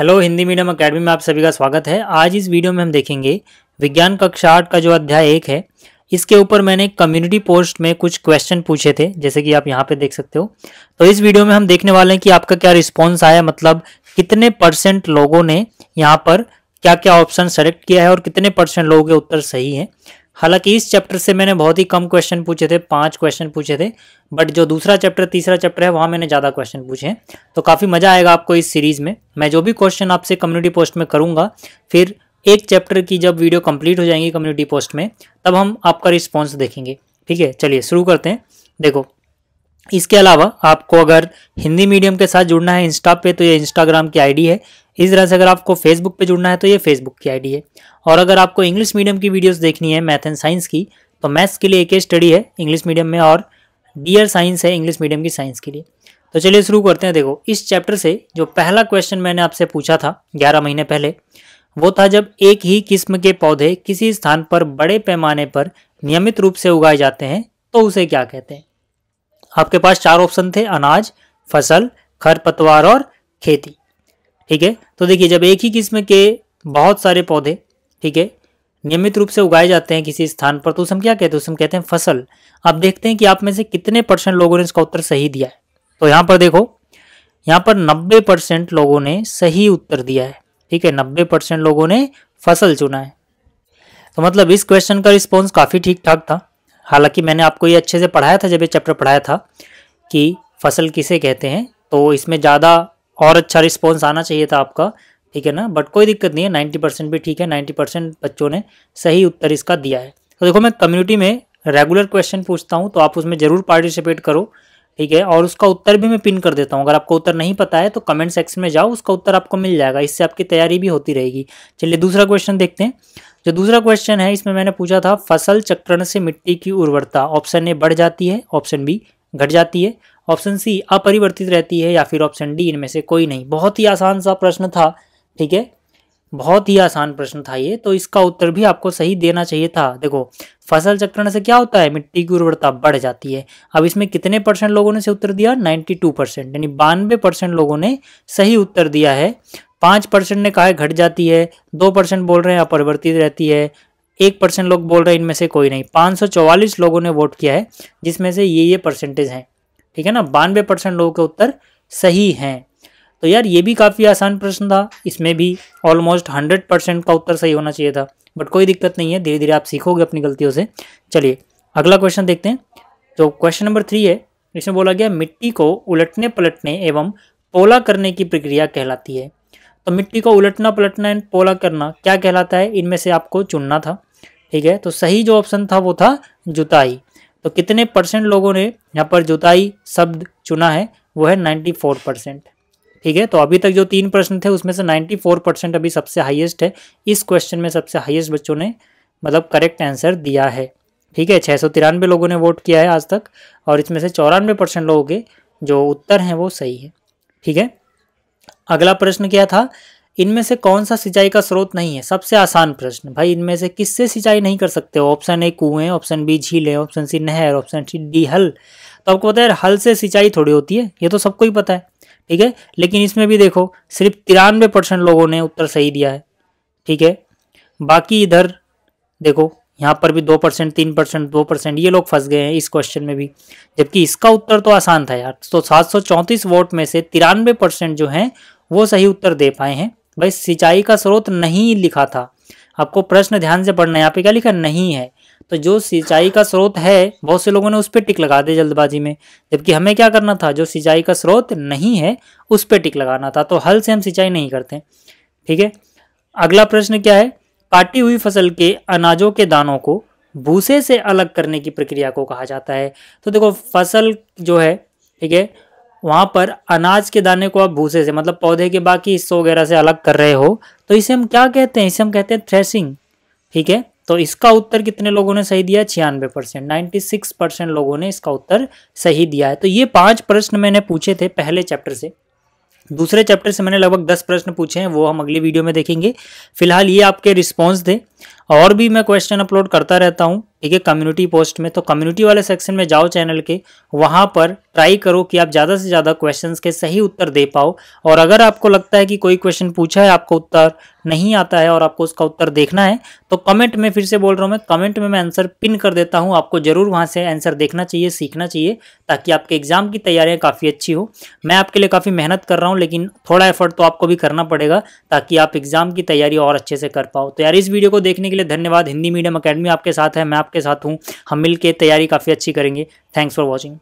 hello Hindi medium academy में आप सभी का स्वागत है आज इस वीडियो में हम देखेंगे विज्ञान कक्षा आठ का जो अध्याय एक है इसके ऊपर मैंने कम्युनिटी पोस्ट में कुछ क्वेश्चन पूछे थे जैसे कि आप यहाँ पे देख सकते हो तो इस वीडियो में हम देखने वाले हैं कि आपका क्या रिस्पॉन्स आया मतलब कितने परसेंट लोगों ने यहाँ पर क्या क्या ऑप्शन सेलेक्ट किया है और कितने परसेंट लोगों के उत्तर सही है हालांकि इस चैप्टर से मैंने बहुत ही कम क्वेश्चन पूछे थे पांच क्वेश्चन पूछे थे बट जो दूसरा चैप्टर तीसरा चैप्टर है वहाँ मैंने ज़्यादा क्वेश्चन पूछे हैं तो काफ़ी मज़ा आएगा आपको इस सीरीज़ में मैं जो भी क्वेश्चन आपसे कम्युनिटी पोस्ट में करूँगा फिर एक चैप्टर की जब वीडियो कम्प्लीट हो जाएंगी कम्युनिटी पोस्ट में तब हम आपका रिस्पॉन्स देखेंगे ठीक है चलिए शुरू करते हैं देखो इसके अलावा आपको अगर हिंदी मीडियम के साथ जुड़ना है इंस्टा पे तो ये इंस्टाग्राम की आईडी है इस तरह से अगर आपको फेसबुक पे जुड़ना है तो ये फेसबुक की आईडी है और अगर आपको इंग्लिश मीडियम की वीडियोस देखनी है मैथ एंड साइंस की तो मैथ्स के लिए एक ही स्टडी है इंग्लिश मीडियम में और डियर साइंस है इंग्लिश मीडियम की साइंस के लिए तो चलिए शुरू करते हैं देखो इस चैप्टर से जो पहला क्वेश्चन मैंने आपसे पूछा था ग्यारह महीने पहले वो था जब एक ही किस्म के पौधे किसी स्थान पर बड़े पैमाने पर नियमित रूप से उगाए जाते हैं तो उसे क्या कहते हैं आपके पास चार ऑप्शन थे अनाज फसल खरपतवार और खेती ठीक है तो देखिए जब एक ही किस्म के बहुत सारे पौधे ठीक है नियमित रूप से उगाए जाते हैं किसी स्थान पर तो उसमें क्या कहते हैं उसमें कहते हैं फसल अब देखते हैं कि आप में से कितने परसेंट लोगों ने इसका उत्तर सही दिया है तो यहाँ पर देखो यहाँ पर 90 परसेंट लोगों ने सही उत्तर दिया है ठीक है 90 परसेंट लोगों ने फसल चुना है तो मतलब इस क्वेश्चन का रिस्पॉन्स काफ़ी ठीक ठाक था हालांकि मैंने आपको ये अच्छे से पढ़ाया था जब ये चैप्टर पढ़ाया था कि फसल किसे कहते हैं तो इसमें ज़्यादा और अच्छा रिस्पॉन्स आना चाहिए था आपका ठीक है ना बट कोई दिक्कत नहीं है नाइन्टी परसेंट भी ठीक है नाइन्टी परसेंट बच्चों ने सही उत्तर इसका दिया है तो देखो मैं कम्युनिटी में रेगुलर क्वेश्चन पूछता हूँ तो आप उसमें ज़रूर पार्टिसिपेट करो ठीक है और उसका उत्तर भी मैं पिन कर देता हूँ अगर आपको उत्तर नहीं पता है तो कमेंट सेक्शन में जाओ उसका उत्तर आपको मिल जाएगा इससे आपकी तैयारी भी होती रहेगी चलिए दूसरा क्वेश्चन देखते हैं जो दूसरा क्वेश्चन है इसमें मैंने पूछा था फसल चक्रण से मिट्टी की उर्वरता ऑप्शन ए बढ़ जाती है ऑप्शन बी घट जाती है ऑप्शन सी अपरिवर्तित रहती है या फिर ऑप्शन डी इनमें से कोई नहीं बहुत ही आसान सा प्रश्न था ठीक है बहुत ही आसान प्रश्न था ये तो इसका उत्तर भी आपको सही देना चाहिए था देखो फसल चक्रण से क्या होता है मिट्टी की उर्वरता बढ़ जाती है अब इसमें कितने परसेंट लोगों ने से उत्तर दिया 92 परसेंट यानी बानवे परसेंट लोगों ने सही उत्तर दिया है पाँच परसेंट ने कहा है घट जाती है दो परसेंट बोल रहे हैं अपरिवर्तित रहती है एक परसेंट लोग बोल रहे हैं इनमें से कोई नहीं पाँच लोगों ने वोट किया है जिसमें से ये ये परसेंटेज हैं ठीक है ना बानवे परसेंट लोगों के उत्तर सही हैं तो यार ये भी काफ़ी आसान प्रश्न था इसमें भी ऑलमोस्ट हंड्रेड परसेंट का उत्तर सही होना चाहिए था बट कोई दिक्कत नहीं है धीरे धीरे आप सीखोगे अपनी गलतियों से चलिए अगला क्वेश्चन देखते हैं तो क्वेश्चन नंबर थ्री है इसमें बोला गया मिट्टी को उलटने पलटने एवं पोला करने की प्रक्रिया कहलाती है तो मिट्टी को उलटना पलटना एंड पोला करना क्या कहलाता है इनमें से आपको चुनना था ठीक है तो सही जो ऑप्शन था वो था जुताई तो कितने परसेंट लोगों ने यहाँ पर जुताई शब्द चुना है वो है नाइन्टी फोर परसेंट ठीक है तो अभी तक जो तीन प्रश्न थे उसमें से नाइन्टी फोर परसेंट अभी सबसे हाईएस्ट है इस क्वेश्चन में सबसे हाईएस्ट बच्चों ने मतलब करेक्ट आंसर दिया है ठीक है छः सौ तिरानवे लोगों ने वोट किया है आज तक और इसमें से चौरानवे परसेंट लोगों के जो उत्तर हैं वो सही है ठीक है अगला प्रश्न क्या था इनमें से कौन सा सिंचाई का स्रोत नहीं है सबसे आसान प्रश्न भाई इनमें से किससे सिंचाई नहीं कर सकते हो ऑप्शन ए कुएं ऑप्शन बी झीलें ऑप्शन सी नहर ऑप्शन सी डी हल तो आपको पता है हल से सिंचाई थोड़ी होती है ये तो सबको ही पता है ठीक है लेकिन इसमें भी देखो सिर्फ तिरानवे परसेंट लोगों ने उत्तर सही दिया है ठीक है बाकी इधर देखो यहाँ पर भी दो परसेंट तीन परसेंट दो परसेंट ये लोग फंस गए हैं इस क्वेश्चन में भी जबकि इसका उत्तर तो आसान था यार तो सात सौ चौंतीस वोट में से तिरानवे परसेंट जो हैं वो सही उत्तर दे पाए हैं भाई सिंचाई का स्रोत नहीं लिखा था आपको प्रश्न ध्यान से पढ़ना है यहाँ पे क्या लिखा नहीं है तो जो सिंचाई का स्रोत है बहुत से लोगों ने उस पर टिक लगा दिया जल्दबाजी में जबकि हमें क्या करना था जो सिंचाई का स्रोत नहीं है उस पर टिक लगाना था तो हल से हम सिंचाई नहीं करते ठीक है अगला प्रश्न क्या है काटी हुई फसल के अनाजों के दानों को भूसे से अलग करने की प्रक्रिया को कहा जाता है तो देखो फसल जो है ठीक है वहाँ पर अनाज के दाने को आप भूसे से मतलब पौधे के बाकी हिस्सों वगैरह से अलग कर रहे हो तो इसे हम क्या कहते हैं इसे हम कहते हैं थ्रेसिंग ठीक है तो इसका उत्तर कितने लोगों ने सही दिया छियानवे परसेंट नाइन्टी सिक्स परसेंट लोगों ने इसका उत्तर सही दिया है तो ये पांच प्रश्न मैंने पूछे थे पहले चैप्टर से दूसरे चैप्टर से मैंने लगभग दस प्रश्न पूछे हैं वो हम अगली वीडियो में देखेंगे फिलहाल ये आपके रिस्पॉन्स थे और भी मैं क्वेश्चन अपलोड करता रहता हूँ ठीक है कम्युनिटी पोस्ट में तो कम्युनिटी वाले सेक्शन में जाओ चैनल के वहाँ पर ट्राई करो कि आप ज़्यादा से ज़्यादा क्वेश्चन के सही उत्तर दे पाओ और अगर आपको लगता है कि कोई क्वेश्चन पूछा है आपको उत्तर नहीं आता है और आपको उसका उत्तर देखना है तो कमेंट में फिर से बोल रहा हूँ मैं कमेंट में मैं आंसर पिन कर देता हूँ आपको ज़रूर वहाँ से आंसर देखना चाहिए सीखना चाहिए ताकि आपके एग्ज़ाम की तैयारियाँ काफ़ी अच्छी हो मैं आपके लिए काफ़ी मेहनत कर रहा हूँ लेकिन थोड़ा एफर्ट तो आपको भी करना पड़ेगा ताकि आप एग्ज़ाम की तैयारी और अच्छे से कर पाओ तो यार इस वीडियो को देखने के के लिए धन्यवाद हिंदी मीडियम अकेडमी आपके साथ है मैं आपके साथ हूँ हम मिलकर तैयारी काफ़ी अच्छी करेंगे थैंक्स फॉर वॉचिंग